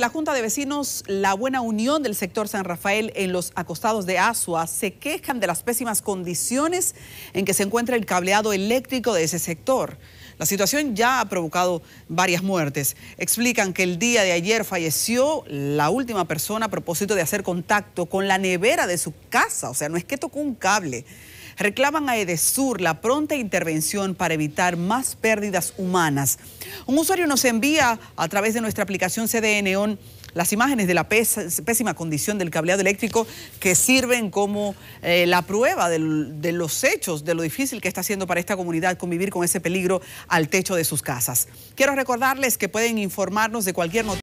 La Junta de Vecinos La Buena Unión del sector San Rafael en los acostados de Asua se quejan de las pésimas condiciones en que se encuentra el cableado eléctrico de ese sector. La situación ya ha provocado varias muertes. Explican que el día de ayer falleció la última persona a propósito de hacer contacto con la nevera de su casa, o sea, no es que tocó un cable reclaman a Edesur la pronta intervención para evitar más pérdidas humanas. Un usuario nos envía a través de nuestra aplicación CDN las imágenes de la pésima condición del cableado eléctrico que sirven como eh, la prueba de los hechos, de lo difícil que está siendo para esta comunidad convivir con ese peligro al techo de sus casas. Quiero recordarles que pueden informarnos de cualquier noticia.